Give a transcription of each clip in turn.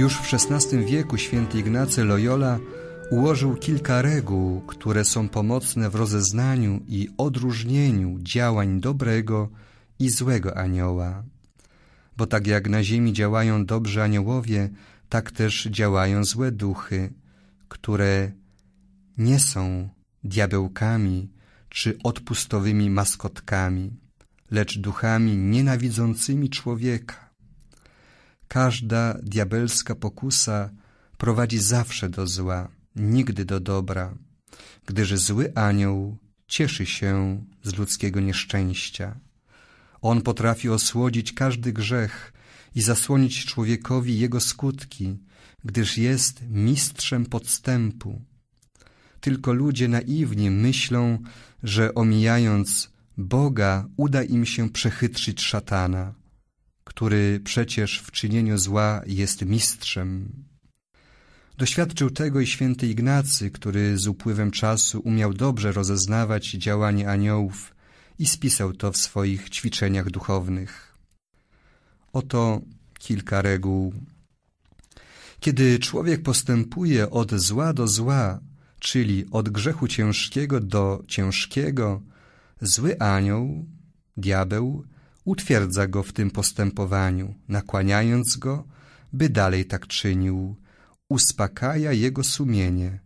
Już w XVI wieku święty Ignacy Loyola ułożył kilka reguł, które są pomocne w rozeznaniu i odróżnieniu działań dobrego i złego anioła. Bo tak jak na ziemi działają dobrzy aniołowie, tak też działają złe duchy, które nie są diabełkami czy odpustowymi maskotkami, lecz duchami nienawidzącymi człowieka Każda diabelska pokusa prowadzi zawsze do zła, nigdy do dobra, gdyż zły anioł cieszy się z ludzkiego nieszczęścia. On potrafi osłodzić każdy grzech i zasłonić człowiekowi jego skutki, gdyż jest mistrzem podstępu. Tylko ludzie naiwni myślą, że omijając Boga uda im się przechytrzyć szatana który przecież w czynieniu zła jest mistrzem. Doświadczył tego i święty Ignacy, który z upływem czasu umiał dobrze rozeznawać działanie aniołów i spisał to w swoich ćwiczeniach duchownych. Oto kilka reguł. Kiedy człowiek postępuje od zła do zła, czyli od grzechu ciężkiego do ciężkiego, zły anioł, diabeł, utwierdza go w tym postępowaniu, nakłaniając go, by dalej tak czynił, uspokaja jego sumienie,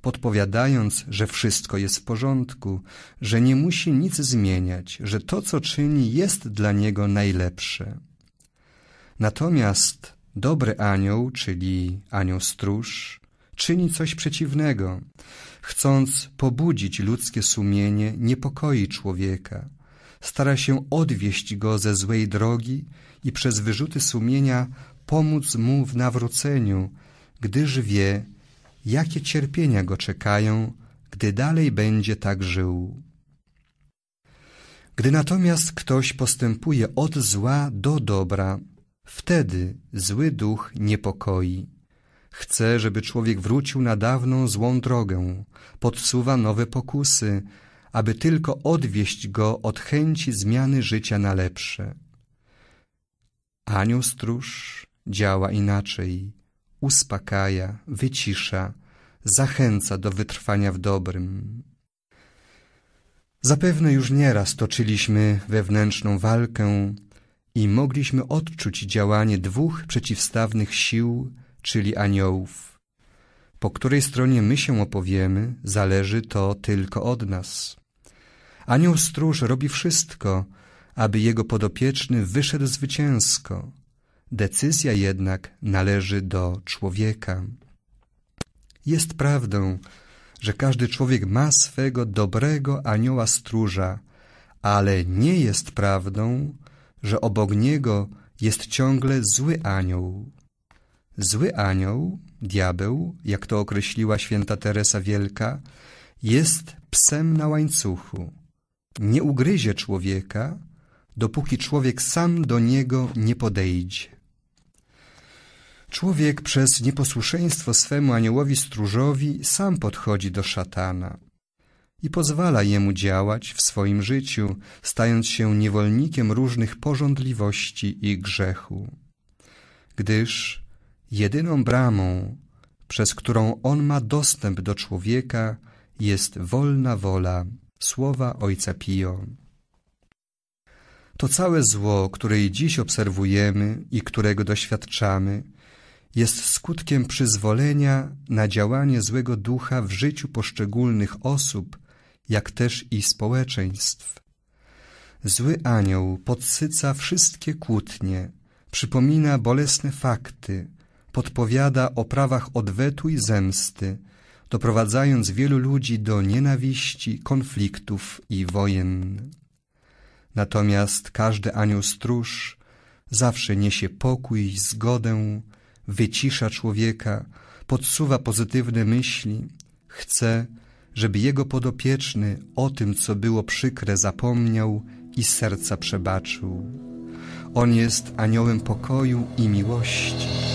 podpowiadając, że wszystko jest w porządku, że nie musi nic zmieniać, że to, co czyni, jest dla niego najlepsze. Natomiast dobry anioł, czyli anioł stróż, czyni coś przeciwnego, chcąc pobudzić ludzkie sumienie, niepokoi człowieka, stara się odwieść go ze złej drogi i przez wyrzuty sumienia pomóc mu w nawróceniu, gdyż wie, jakie cierpienia go czekają, gdy dalej będzie tak żył. Gdy natomiast ktoś postępuje od zła do dobra, wtedy zły duch niepokoi. Chce, żeby człowiek wrócił na dawną złą drogę, podsuwa nowe pokusy, aby tylko odwieść go od chęci zmiany życia na lepsze. Anioł stróż działa inaczej, uspokaja, wycisza, zachęca do wytrwania w dobrym. Zapewne już nieraz toczyliśmy wewnętrzną walkę i mogliśmy odczuć działanie dwóch przeciwstawnych sił, czyli aniołów. Po której stronie my się opowiemy, zależy to tylko od nas. Anioł stróż robi wszystko, aby jego podopieczny wyszedł zwycięsko. Decyzja jednak należy do człowieka. Jest prawdą, że każdy człowiek ma swego dobrego anioła stróża, ale nie jest prawdą, że obok niego jest ciągle zły anioł. Zły anioł, diabeł, jak to określiła święta Teresa Wielka, jest psem na łańcuchu nie ugryzie człowieka, dopóki człowiek sam do niego nie podejdzie. Człowiek przez nieposłuszeństwo swemu aniołowi stróżowi sam podchodzi do szatana i pozwala jemu działać w swoim życiu, stając się niewolnikiem różnych porządliwości i grzechu. Gdyż jedyną bramą, przez którą on ma dostęp do człowieka, jest wolna wola słowa ojca Pio. To całe zło, które i dziś obserwujemy i którego doświadczamy, jest skutkiem przyzwolenia na działanie złego ducha w życiu poszczególnych osób, jak też i społeczeństw. Zły anioł podsyca wszystkie kłótnie, przypomina bolesne fakty, podpowiada o prawach odwetu i zemsty, doprowadzając wielu ludzi do nienawiści, konfliktów i wojen. Natomiast każdy anioł stróż zawsze niesie pokój, zgodę, wycisza człowieka, podsuwa pozytywne myśli, chce, żeby jego podopieczny o tym, co było przykre, zapomniał i serca przebaczył. On jest aniołem pokoju i miłości.